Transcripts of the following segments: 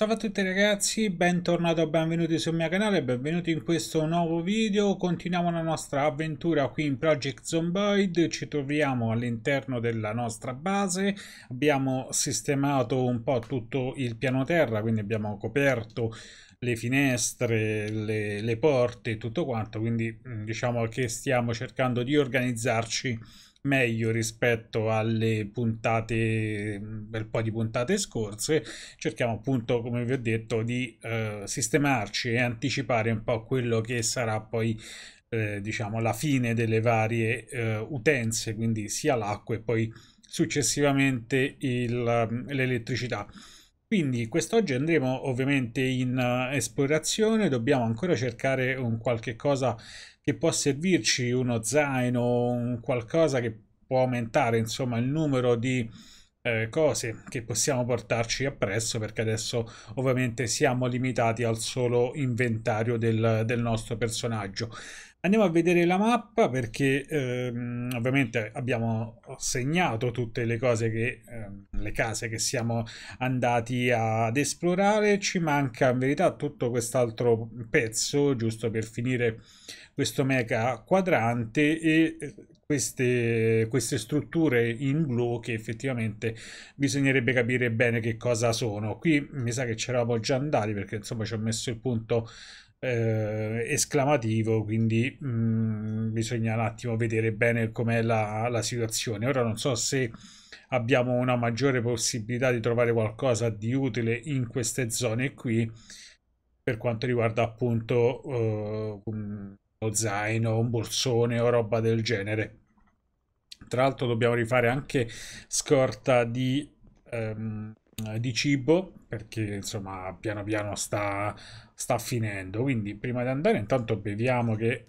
Ciao a tutti ragazzi, bentornati o benvenuti sul mio canale, benvenuti in questo nuovo video. Continuiamo la nostra avventura qui in Project Zomboid, ci troviamo all'interno della nostra base, abbiamo sistemato un po' tutto il piano terra, quindi abbiamo coperto le finestre, le, le porte e tutto quanto, quindi mm, diciamo che stiamo cercando di organizzarci meglio rispetto alle puntate, bel po' di puntate scorse, cerchiamo appunto, come vi ho detto, di eh, sistemarci e anticipare un po' quello che sarà poi eh, diciamo la fine delle varie eh, utenze, quindi sia l'acqua e poi successivamente l'elettricità. Quindi quest'oggi andremo ovviamente in eh, esplorazione, dobbiamo ancora cercare un qualche cosa che può servirci uno zaino, un qualcosa che può aumentare insomma il numero di eh, cose che possiamo portarci appresso perché adesso ovviamente siamo limitati al solo inventario del, del nostro personaggio Andiamo a vedere la mappa perché ehm, ovviamente abbiamo segnato tutte le cose che, ehm, le case che siamo andati ad esplorare, ci manca in verità tutto quest'altro pezzo giusto per finire questo mega quadrante e eh, queste, queste strutture in blu che effettivamente bisognerebbe capire bene che cosa sono. Qui mi sa che c'eravamo già andati perché insomma ci ho messo il punto eh, esclamativo, quindi mh, mm, bisogna un attimo vedere bene com'è la, la, situazione. Ora non so se abbiamo una maggiore possibilità di trovare qualcosa di utile in queste zone qui per quanto riguarda appunto eh, uno zaino, un borsone o roba del genere. Tra l'altro dobbiamo rifare anche scorta di, ehm, di cibo perché insomma piano piano sta sta finendo. Quindi prima di andare intanto beviamo che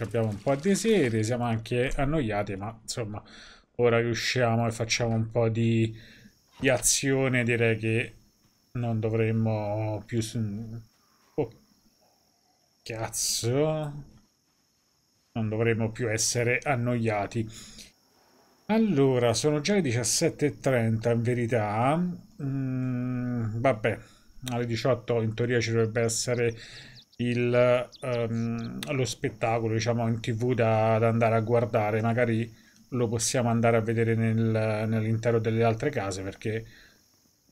abbiamo un po' di sete, siamo anche annoiati, ma insomma ora che usciamo e facciamo un po' di, di azione direi che non dovremmo più... Oh, cazzo... Non dovremmo più essere annoiati. Allora, sono già le 17.30 in verità. Mm, vabbè, alle 18 in teoria ci dovrebbe essere il, um, lo spettacolo diciamo in tv da, da, andare a guardare magari lo possiamo andare a vedere nel, nell'intero delle altre case perché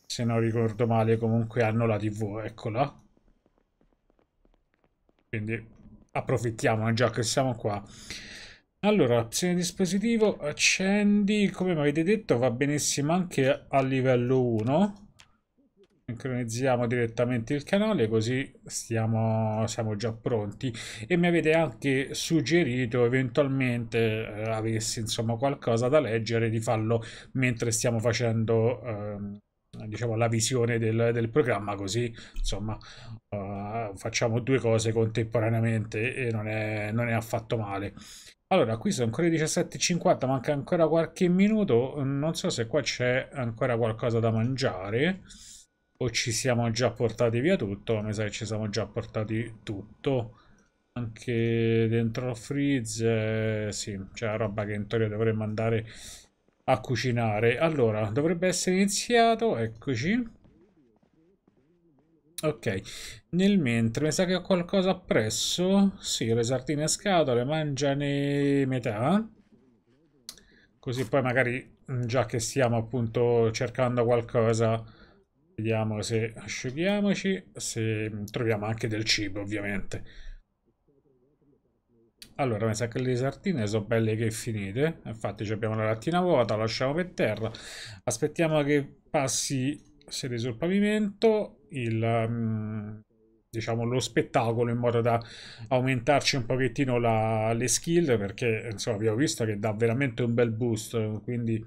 se non ricordo male comunque hanno la tv eccola quindi approfittiamo già eh, che siamo qua allora opzione dispositivo accendi come mi avete detto va benissimo anche a livello 1 sincronizziamo direttamente il canale così stiamo, siamo già pronti e mi avete anche suggerito eventualmente eh, avessi insomma qualcosa da leggere di farlo mentre stiamo facendo ehm, diciamo la visione del, del programma così insomma eh, facciamo due cose contemporaneamente e non è, non è affatto male allora, qui sono ancora 17.50, manca ancora qualche minuto. Non so se qua c'è ancora qualcosa da mangiare o ci siamo già portati via tutto, mi sa che ci siamo già portati tutto. Anche dentro il freeze, eh, sì, c'è la roba che in teoria dovremmo andare a cucinare. Allora, dovrebbe essere iniziato, eccoci. Ok, nel mentre mi sa che ho qualcosa appresso. Sì, le sardine a scatole, mangiane metà. Così poi magari, mm, già che stiamo appunto cercando qualcosa Vediamo se asciughiamoci, se troviamo anche del cibo ovviamente. Allora, mi sa che le sartine sono belle che finite. Infatti abbiamo la lattina vuota, la lasciamo per terra. Aspettiamo che passi, siete sul pavimento, il, mm, diciamo, lo spettacolo in modo da aumentarci un pochettino la, le skill perché insomma abbiamo visto che dà veramente un bel boost quindi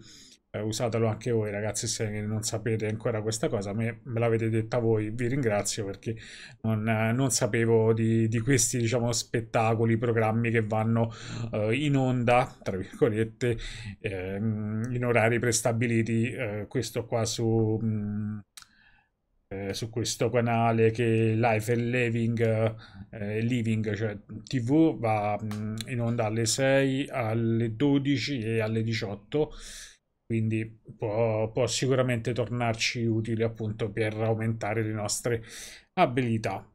eh, usatelo anche voi ragazzi se non sapete ancora questa cosa me, me l'avete detta voi vi ringrazio perché non, non sapevo di, di, questi diciamo spettacoli programmi che vanno eh, in onda tra virgolette eh, in orari prestabiliti eh, questo qua su mh, mm, eh, su questo canale che Life and Living, eh, Living cioè TV, va mm, in onda alle 6, alle 12 e alle 18 quindi può, può sicuramente tornarci utile appunto per aumentare le nostre abilità.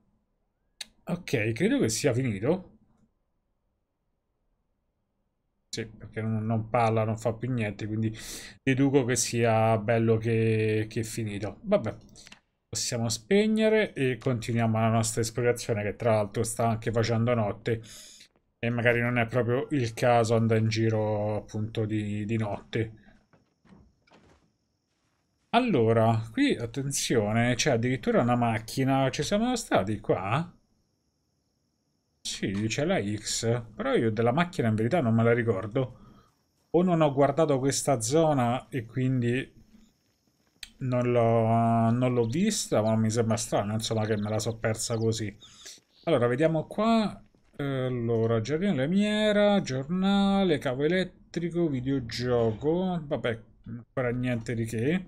Ok, credo che sia finito. Sì, perché non, non, parla, non fa più niente, quindi deduco che sia bello che, che, è finito. Vabbè, possiamo spegnere e continuiamo la nostra esplorazione che tra l'altro sta anche facendo notte e magari non è proprio il caso andare in giro appunto di, di notte. Allora, qui attenzione, c'è addirittura una macchina, ci siamo stati qua? Sì, c'è la X, però io della macchina in verità non me la ricordo. O non ho guardato questa zona e quindi non l'ho vista, ma mi sembra strano, insomma, che me la so persa così. Allora, vediamo qua. Allora, giardino lemiera, giornale, cavo elettrico, videogioco, vabbè, ancora niente di che.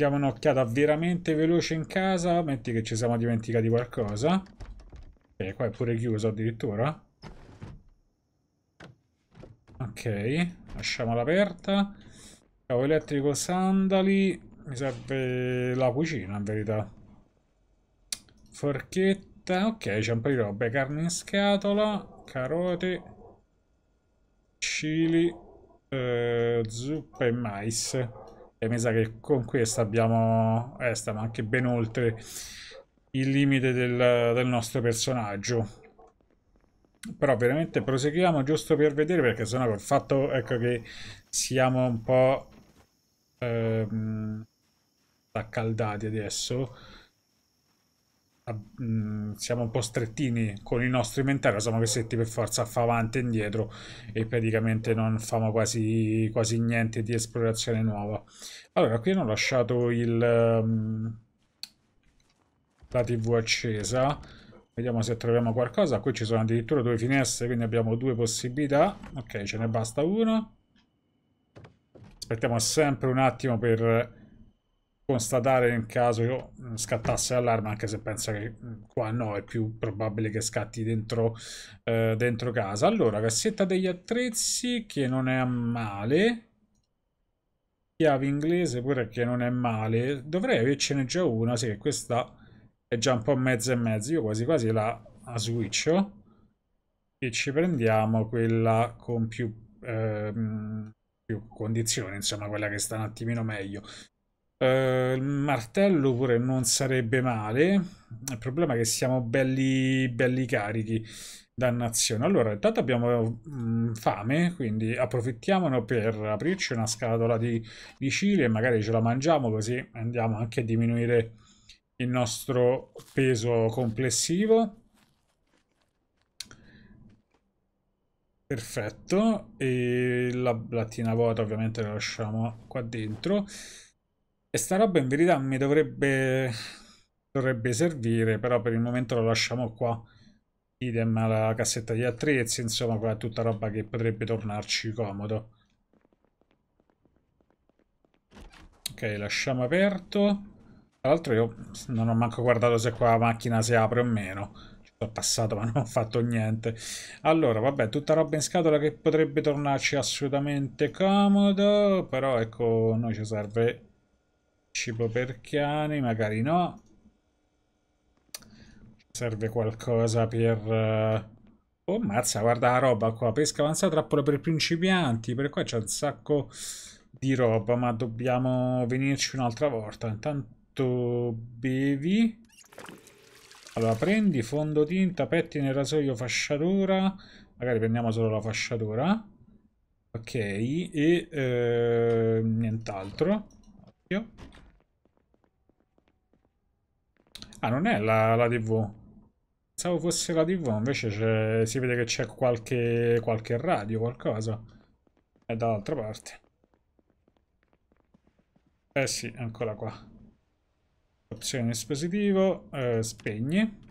Diamo un'occhiata veramente veloce in casa. Metti che ci siamo dimenticati qualcosa. E qua è pure chiuso addirittura. Ok, lasciamola aperta. Cavo elettrico, sandali. Mi serve la cucina in verità. Forchetta. Ok, c'è un po' di robe. Carne in scatola, carote, chili, eh, zuppa e mais. E mi sa che con questa abbiamo... Eh, stiamo anche ben oltre il limite del, del nostro personaggio. Però veramente proseguiamo giusto per vedere, perché sennò col fatto ecco, che siamo un po' ehm, raccaldati adesso Mm, siamo un po' strettini con il nostro inventario siamo costretti per forza a fare avanti e indietro e praticamente non facciamo quasi, quasi, niente di esplorazione nuova. Allora, qui hanno lasciato il, mm, la tv accesa, vediamo se troviamo qualcosa. Qui ci sono addirittura due finestre, quindi abbiamo due possibilità. Ok, ce ne basta una. Aspettiamo sempre un attimo per constatare in caso mm, scattasse l'allarme, anche se penso che mm, qua no, è più probabile che scatti dentro, eh, dentro casa. Allora, cassetta degli attrezzi che non è male, chiave inglese pure che non è male, dovrei avercene già una, sì, questa è già un po' mezza e mezzo, io quasi quasi la, la switcho e ci prendiamo quella con più... Ehm, condizioni, insomma, quella che sta un attimino meglio. Uh, il martello pure non sarebbe male. Il problema è che siamo belli, belli carichi. Dannazione. Allora, intanto abbiamo mh, mm, fame, quindi approfittiamone per aprirci una scatola di, di cili e magari ce la mangiamo così andiamo anche a diminuire il nostro peso complessivo. Perfetto, e la blattina vuota ovviamente la lasciamo qua dentro. E sta roba in verità mi dovrebbe, dovrebbe servire, però per il momento lo lasciamo qua. Idem alla cassetta di attrezzi, insomma qua è tutta roba che potrebbe tornarci comodo. Ok, lasciamo aperto. Tra l'altro io non ho manco guardato se qua la macchina si apre o meno. Ci sono passato ma non ho fatto niente. Allora, vabbè, tutta roba in scatola che potrebbe tornarci assolutamente comodo. Però ecco, noi ci serve Cibo per cani, magari no. Serve qualcosa per... Eh, oh, mazza, guarda la roba qua. Pesca avanzata, trappole per principianti. Per qua c'è un sacco di roba, ma dobbiamo venirci un'altra volta. Intanto bevi. Allora, prendi fondotinta, pettine, rasoio, fasciatura. Magari prendiamo solo la fasciatura. Ok, e eh, nient'altro. Occhio. Ah, non è la, la TV. Pensavo fosse la TV, invece si vede che c'è qualche, qualche radio, qualcosa. È dall'altra parte. Eh sì, ancora qua. Opzione espositivo, eh, spegni.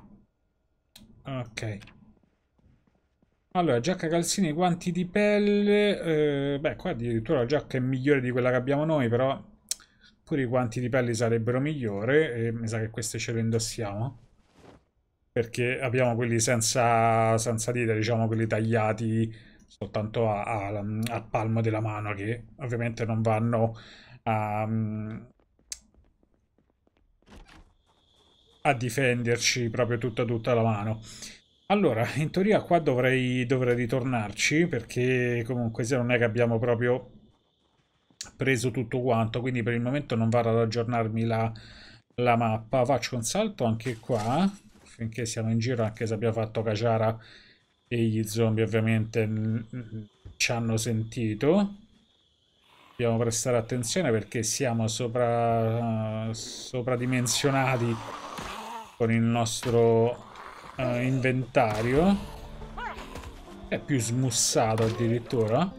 Ok. Allora, giacca, calzini, guanti di pelle. Eh, beh, qua addirittura la giacca è migliore di quella che abbiamo noi, però pure i guanti di pelli sarebbero migliori e mi sa che queste ce le indossiamo perché abbiamo quelli senza, senza dita, diciamo quelli tagliati soltanto al palmo della mano che ovviamente non vanno a, a difenderci proprio tutta tutta la mano. Allora, in teoria qua dovrei, dovrei ritornarci perché comunque se non è che abbiamo proprio preso tutto quanto quindi per il momento non vado ad aggiornarmi la, la mappa faccio un salto anche qua finché siamo in giro anche se abbiamo fatto Kajara e gli zombie ovviamente ci hanno sentito dobbiamo prestare attenzione perché siamo sopra sopradimensionati con il nostro uh, inventario è più smussato addirittura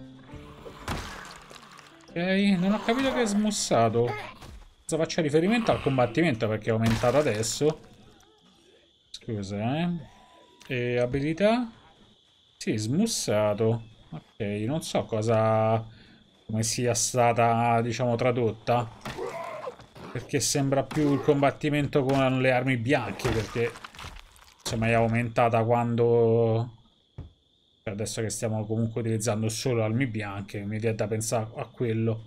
Ok, non ho capito che è smussato. Cosa faccia riferimento al combattimento perché è aumentato adesso. Scusa, eh. E abilità? Sì, smussato. Ok, non so cosa... come sia stata, diciamo, tradotta. Perché sembra più il combattimento con le armi bianche, perché... Insomma, è aumentata quando adesso che stiamo comunque utilizzando solo armi bianche mi viene da pensare a quello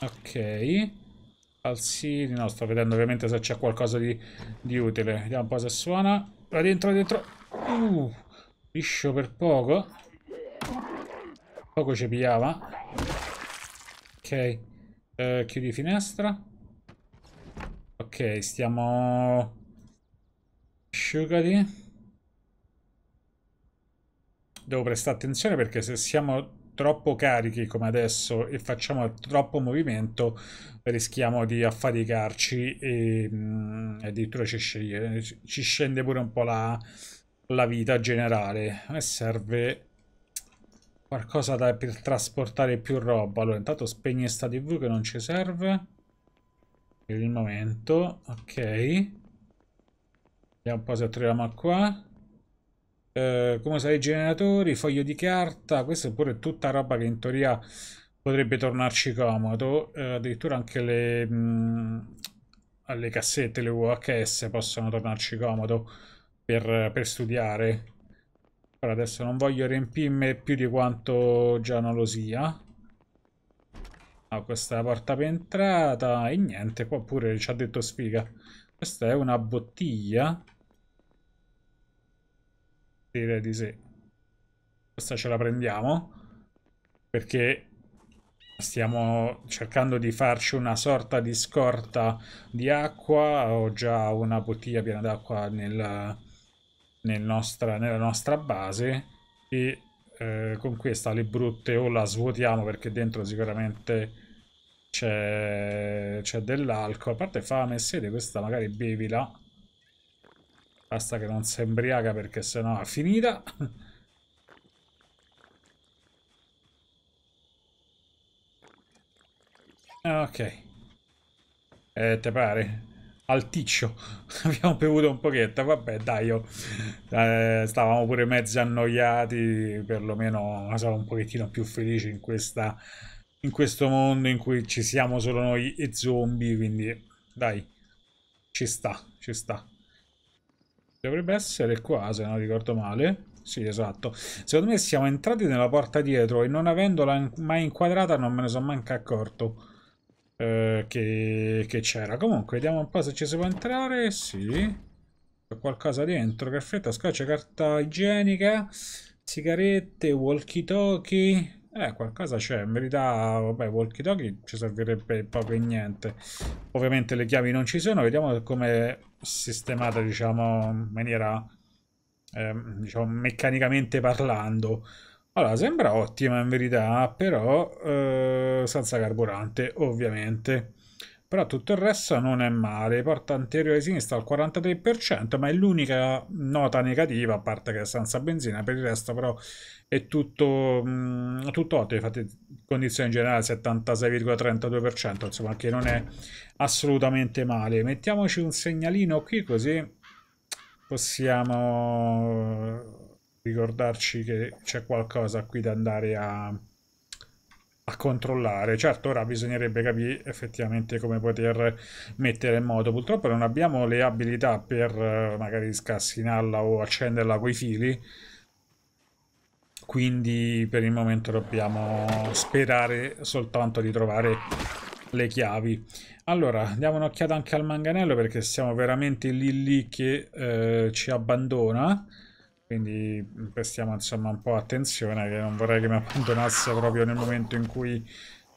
ok alzini no sto vedendo ovviamente se c'è qualcosa di, di, utile vediamo un po' se suona là dentro dentro uh, liscio per poco poco ci pigliava ok eh, chiudi finestra ok stiamo asciugati devo prestare attenzione perché se siamo troppo carichi come adesso e facciamo troppo movimento rischiamo di affaticarci e mh, mm, addirittura ci scende, ci scende, pure un po' la, la vita generale a me serve qualcosa da, per trasportare più roba allora intanto spegni sta tv che non ci serve per il momento ok Vediamo un po' se troviamo qua. Eh, come sai i generatori, foglio di carta, questa è pure tutta roba che in teoria potrebbe tornarci comodo. Eh, addirittura anche le, mh, mm, le cassette, le UHS possono tornarci comodo per, per studiare. Però adesso non voglio riempirmi più di quanto già non lo sia. Ah, questa porta per entrata e niente, qua pure ci ha detto sfiga. Questa è una bottiglia dire di sì. Questa ce la prendiamo. Perché stiamo cercando di farci una sorta di scorta di acqua. Ho già una bottiglia piena d'acqua nella, nel nella nostra base. E eh, con questa le brutte o la svuotiamo perché dentro sicuramente c'è, dell'alcol. A parte fame e sete, questa magari bevila. Basta che non si embriaga perché sennò è finita. ok. Eh, te pare? Al ticcio. Abbiamo bevuto un pochetto, vabbè dai, io, eh, stavamo pure mezzo annoiati, perlomeno siamo un pochettino più felici in, questa, in questo mondo in cui ci siamo solo noi e zombie, quindi dai, ci sta, ci sta. Dovrebbe essere qua, se non ricordo male. Sì, esatto. Secondo me siamo entrati nella porta dietro e non avendola mai inquadrata non me ne sono manco accorto eh, che c'era. Comunque, vediamo un po' se ci si può entrare. Sì. C'è qualcosa dentro. Perfetto, scotch, carta igienica, sigarette, walkie-talkie. Eh, qualcosa c'è. In verità, vabbè, walkie talkie ci servirebbe proprio niente. Ovviamente le chiavi non ci sono. Vediamo come sistemata, diciamo, in maniera... Eh, diciamo, meccanicamente parlando. Allora, sembra ottima in verità, però eh, senza carburante, ovviamente però tutto il resto non è male porta anteriore sinistra al 43% ma è l'unica nota negativa a parte che è senza benzina per il resto però è tutto mh, mm, tutto ottimo infatti condizione generale 76,32% insomma che non è assolutamente male mettiamoci un segnalino qui così possiamo ricordarci che c'è qualcosa qui da andare a a controllare. Certo, ora bisognerebbe capire effettivamente come poter mettere in moto. Purtroppo non abbiamo le abilità per eh, magari scassinarla o accenderla coi fili. Quindi per il momento dobbiamo sperare soltanto di trovare le chiavi. Allora, diamo un'occhiata anche al manganello perché siamo veramente lì lì che eh, ci abbandona. Quindi prestiamo insomma un po' attenzione che non vorrei che mi abbandonasse proprio nel momento in cui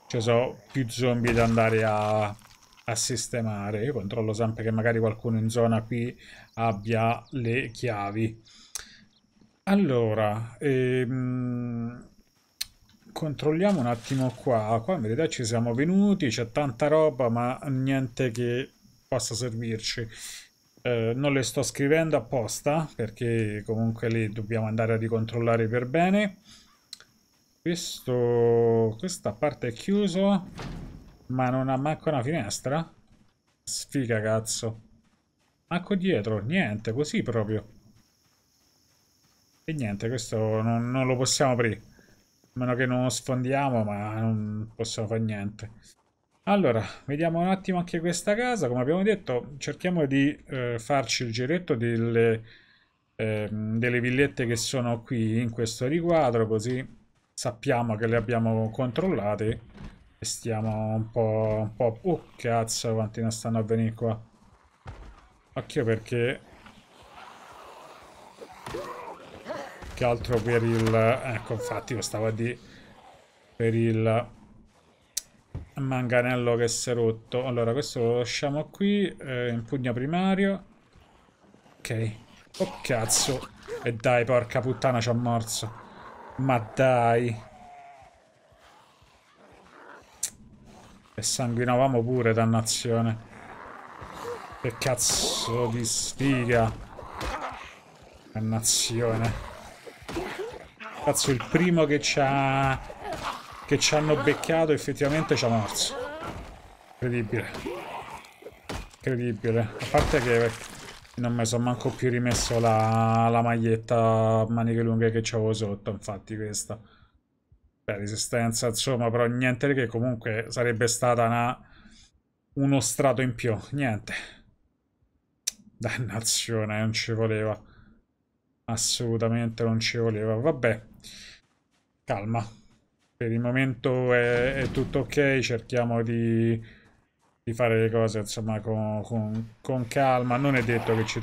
ci sono più zombie da andare a, a sistemare. Io controllo sempre che magari qualcuno in zona qui abbia le chiavi. Allora, ehm, controlliamo un attimo qua. Qua in verità ci siamo venuti, c'è tanta roba ma niente che possa servirci. Eh, non le sto scrivendo apposta perché comunque le dobbiamo andare a ricontrollare per bene Questo, questa parte è chiusa, ma non ha manco una finestra sfiga cazzo manco dietro niente così proprio e niente questo non, non lo possiamo aprire a meno che non lo sfondiamo ma non possiamo fare niente allora, vediamo un attimo anche questa casa. Come abbiamo detto, cerchiamo di eh, farci il giretto delle, eh, delle, villette che sono qui in questo riquadro, così sappiamo che le abbiamo controllate e stiamo un po'... Un po'... Oh, cazzo, quanti ne stanno a venire qua. Occhio perché... Che altro per il... Ecco, infatti lo stavo a dire... Per il manganello che si è rotto. Allora, questo lo lasciamo qui, eh, impugna primario. Ok. Oh cazzo. E dai, porca puttana, ci ha morso. Ma dai. E sanguinavamo pure, dannazione. Che cazzo di sfiga. Dannazione. Cazzo, il primo che c'ha che ci hanno becchiato effettivamente ci ha morso. Incredibile. Incredibile. A parte che non mi sono manco più rimesso la, la maglietta a maniche lunghe che c'avevo sotto, infatti questa. Beh, resistenza, insomma, però niente che comunque sarebbe stata una, uno strato in più. Niente. Dannazione, non ci voleva. Assolutamente non ci voleva. Vabbè. Calma. Per il momento è, è tutto ok, cerchiamo di, di, fare le cose insomma con, con, con calma. Non è detto che ci,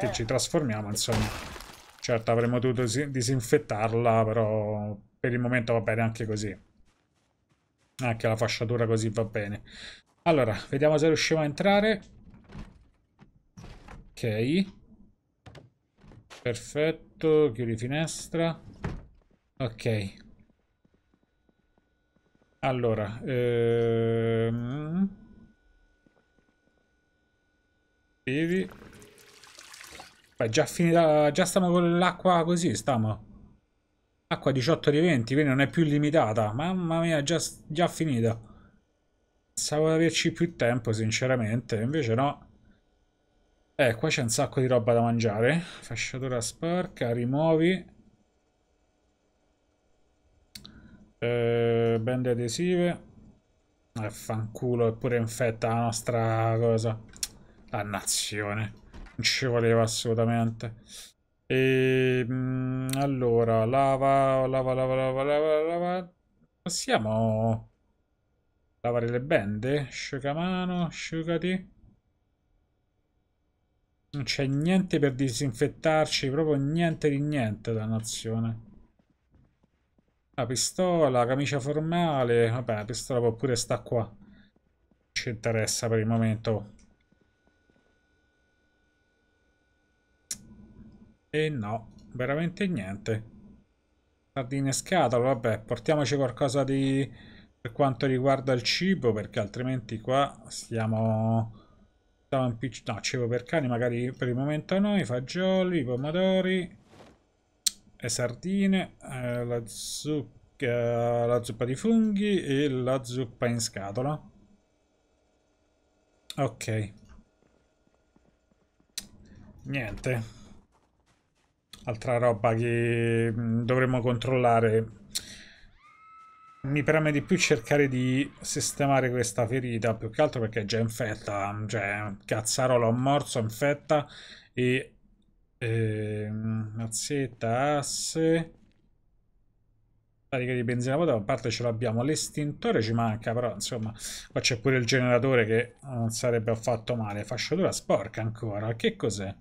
che ci, trasformiamo, insomma. Certo avremmo dovuto disinfettarla, però per il momento va bene anche così. Anche la fasciatura così va bene. Allora, vediamo se riusciamo a entrare. Ok. Perfetto, chiudi finestra. Ok. Allora, ehm... Bevi. Beh, già finita, ah, già stiamo con l'acqua così, stiamo. Acqua 18 di 20, quindi non è più limitata. Mamma mia, già, già finita. Pensavo di averci più tempo, sinceramente, invece no. Eh, qua c'è un sacco di roba da mangiare. Fasciatura sporca, rimuovi. Eh bende adesive. E fanculo, eppure infetta la nostra cosa. Dannazione. Non ci voleva assolutamente. E ehm, mh, allora, lava, lava, lava, lava, lava, lava. Possiamo lavare le bende? Asciugamano, asciugati. Non c'è niente per disinfettarci, proprio niente di niente, dannazione. La pistola, la camicia formale. Vabbè, la pistola può pure sta qua. Non ci interessa per il momento. E no, veramente niente. Sardine scatola, vabbè, portiamoci qualcosa di... per quanto riguarda il cibo, perché altrimenti qua stiamo... Stiamo impicciando... No, cibo per cani, magari per il momento noi, fagioli, pomodori le sardine, eh, la, zucca, la zuppa di funghi e la zuppa in scatola. Ok. Niente. Altra roba che mm, dovremmo controllare. Mi preme di più cercare di sistemare questa ferita, più che altro perché è già infetta, cioè cazzarola, un morso, infetta e Ehm, mazzetta, asse. Carica di benzina poteva, a parte ce l'abbiamo. L'estintore ci manca, però insomma, qua c'è pure il generatore che non sarebbe affatto male. Fasciatura sporca ancora. Che cos'è?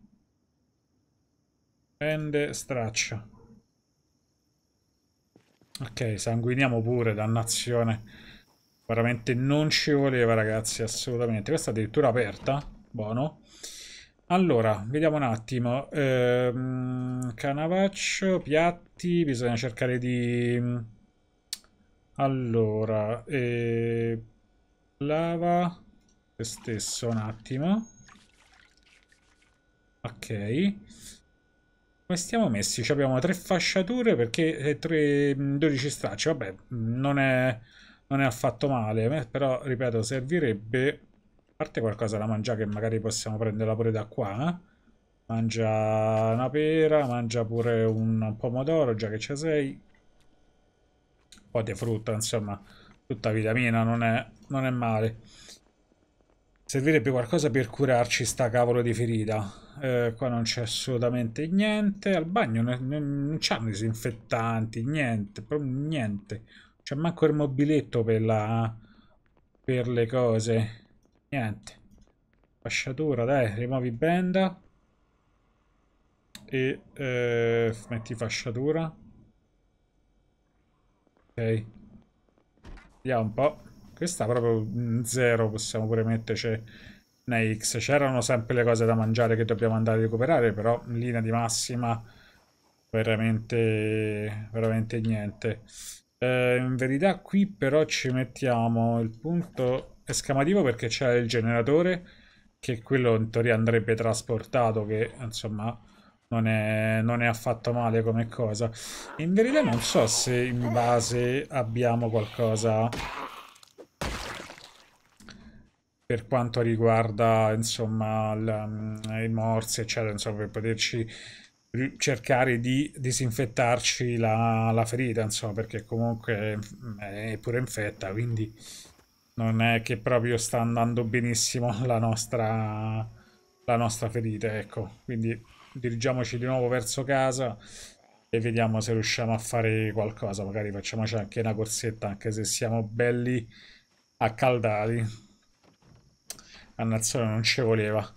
pende straccia. Ok, sanguiniamo pure, dannazione. Veramente non ci voleva, ragazzi, assolutamente. Questa è addirittura aperta. Buono. Allora, vediamo un attimo. Ehm, canavaccio, piatti, bisogna cercare di... Allora, eh, lava se stesso un attimo. Ok. Come stiamo messi? Ci abbiamo tre fasciature perché 3, eh, 12 mm, stracci. Vabbè, mm, non è, non è affatto male, eh, però ripeto, servirebbe parte qualcosa da mangiare che magari possiamo prenderla pure da qua. Eh? Mangia una pera, mangia pure un pomodoro, già che ce sei. Un po' di frutta, insomma. Tutta vitamina, non è, non è male. Servirebbe qualcosa per curarci sta cavolo di ferita. Eh, qua non c'è assolutamente niente. Al bagno non, non, non c'hanno disinfettanti, niente, proprio niente. C'è manco il mobiletto per, la, per le cose. Niente. Fasciatura, dai, rimuovi benda. E eh, metti fasciatura. Ok. Vediamo un po'. Questa proprio zero possiamo pure metterci nei X. C'erano sempre le cose da mangiare che dobbiamo andare a recuperare, però in linea di massima veramente, veramente niente. Eh, in verità qui però ci mettiamo il punto scamativo perché c'è il generatore che quello in teoria andrebbe trasportato che insomma non è, non è, affatto male come cosa in verità non so se in base abbiamo qualcosa per quanto riguarda insomma mm, i morsi eccetera insomma per poterci cercare di disinfettarci la, la ferita insomma perché comunque è pure infetta quindi non è che proprio sta andando benissimo la nostra, la nostra ferita, ecco. Quindi dirigiamoci di nuovo verso casa e vediamo se riusciamo a fare qualcosa. Magari facciamoci anche una corsetta, anche se siamo belli accaldati. Annazione non ci voleva.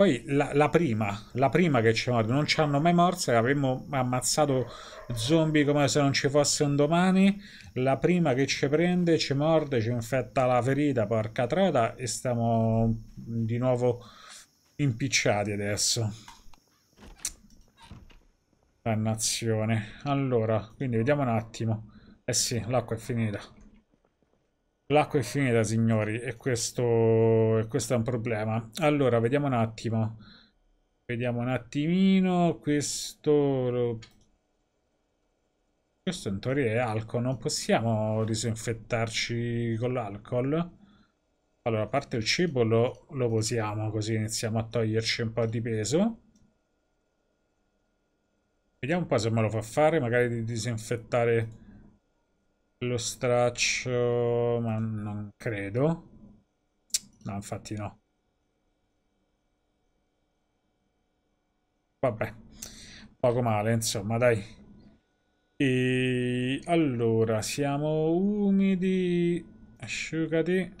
Poi la, la, prima, la prima che ci mordono, non ci hanno mai morso, avremmo ammazzato zombie come se non ci fosse un domani. La prima che ci prende, ci morde, ci infetta la ferita, porca trota, e stiamo di nuovo impicciati adesso. Dannazione. Allora, quindi vediamo un attimo. Eh sì, l'acqua è finita. L'acqua è finita, signori, e questo, e questo è un problema. Allora, vediamo un attimo. Vediamo un attimino. Questo... Questo in teoria è alcol, non possiamo disinfettarci con l'alcol. Allora, a parte il cibo lo, lo posiamo così iniziamo a toglierci un po' di peso. Vediamo un po' se me lo fa fare, magari di disinfettare lo straccio ma non credo no infatti no vabbè poco male insomma dai e allora siamo umidi asciugati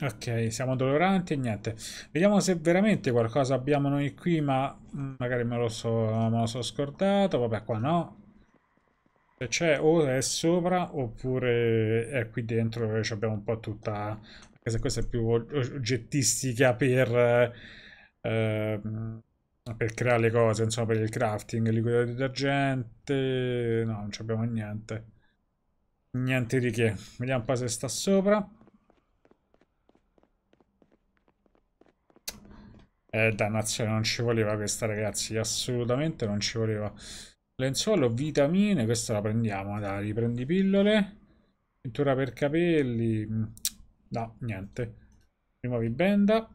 ok siamo doloranti e niente vediamo se veramente qualcosa abbiamo noi qui ma magari me lo so, me lo so scordato vabbè qua no cioè, o è sopra oppure è qui dentro cioè abbiamo un po' tutta... anche se questa è più oggettistica per... Eh, per creare le cose, insomma, per il crafting, liquido detergente... No, non abbiamo niente. Niente di che. Vediamo un po' se sta sopra. Eh, dannazione, non ci voleva questa, ragazzi. Assolutamente non ci voleva lenzuolo, vitamine, questa la prendiamo, dai, riprendi pillole, pintura per capelli, mm, no, niente, rimuovi benda,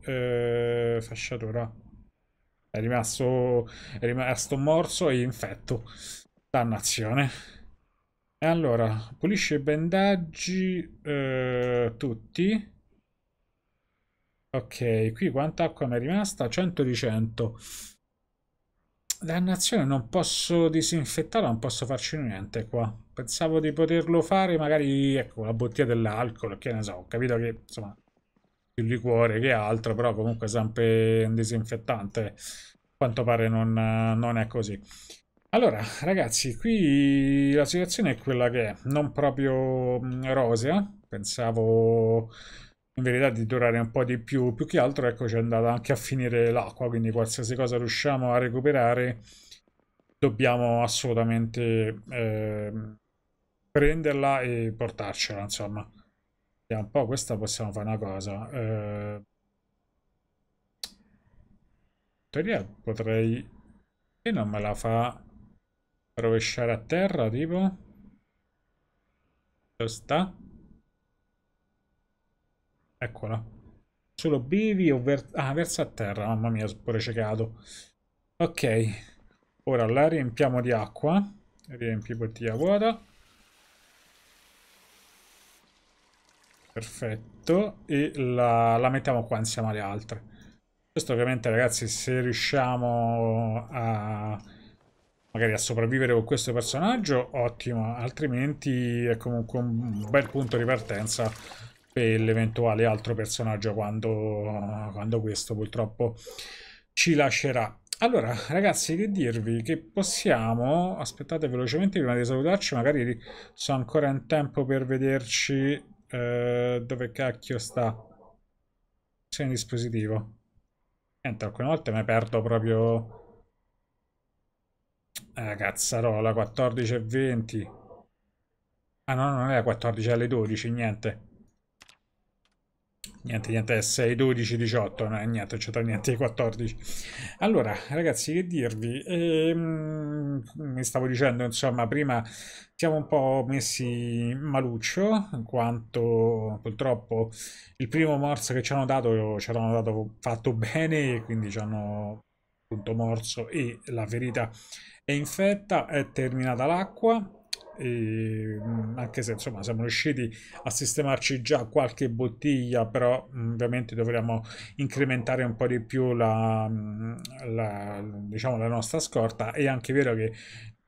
eh, fasciatura, è rimasto, è rimasto morso e infetto, dannazione. E allora, pulisce i bendaggi eh, tutti. Ok, qui quanta acqua mi è rimasta? 100 di 100. Dannazione, non posso disinfettare, non posso farci niente qua. Pensavo di poterlo fare magari, ecco, la bottiglia dell'alcol, che ne so, ho capito che, insomma, più liquore che altro, però comunque sempre un disinfettante. A Quanto pare non, non è così. Allora, ragazzi, qui la situazione è quella che è, non proprio mm, rosea, pensavo in verità di durare un po' di più, più che altro ecco c'è andata anche a finire l'acqua, quindi qualsiasi cosa riusciamo a recuperare dobbiamo assolutamente eh, prenderla e portarcela, insomma. Vediamo un po', questa possiamo fare una cosa. Eh, teoria potrei... E non me la fa rovesciare a terra, tipo? Lo sta? Eccola. Solo bevi o ver ah, versa a terra. Mamma mia, sono pure ciecato. Ok. Ora la riempiamo di acqua. Riempi bottiglia vuota. Perfetto. E la, la mettiamo qua insieme alle altre. Questo ovviamente, ragazzi, se riusciamo a magari a sopravvivere con questo personaggio, ottimo. Altrimenti è comunque un bel punto di partenza per l'eventuale altro personaggio quando, quando questo purtroppo ci lascerà. Allora, ragazzi, che dirvi? Che possiamo... Aspettate velocemente prima di salutarci, magari sono ancora in tempo per vederci eh, dove cacchio sta. C'è un dispositivo. Niente, alcune volte mi perdo proprio... Eh, cazzarola, 14 e 20. Ah no, non è la 14, è alle 12, niente. Niente, niente, 6, 12, 18, no, niente, c'è niente, 14. Allora, ragazzi, che dirvi? Ehm, mi stavo dicendo, insomma, prima siamo un po' messi maluccio, in quanto purtroppo il primo morso che ci hanno dato, ci hanno dato fatto bene, quindi ci hanno appunto morso e la ferita è infetta, è terminata l'acqua, e, ehm, anche se insomma siamo riusciti a sistemarci già qualche bottiglia, però mhmm, ovviamente dovremmo incrementare un po' di più la, mhmm, la, diciamo, la nostra scorta. È anche vero che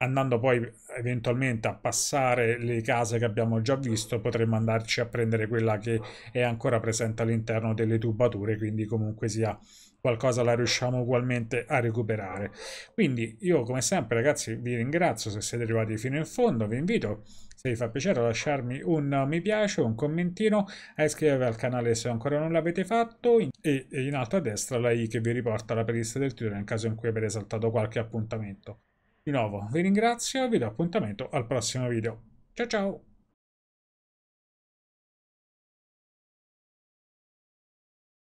andando poi eventualmente a passare le case che abbiamo già visto potremmo andarci a prendere quella che è ancora presente all'interno delle tubature quindi comunque sia qualcosa la riusciamo ugualmente a recuperare. Quindi io come sempre ragazzi vi ringrazio se siete arrivati fino in fondo, vi invito se vi fa piacere a lasciarmi un mi piace, un commentino, a iscrivervi al canale se ancora non l'avete fatto e in alto a destra la i che vi riporta la playlist del titolo nel caso in cui avete saltato qualche appuntamento. Di nuovo vi ringrazio e vi do appuntamento al prossimo video. Ciao ciao!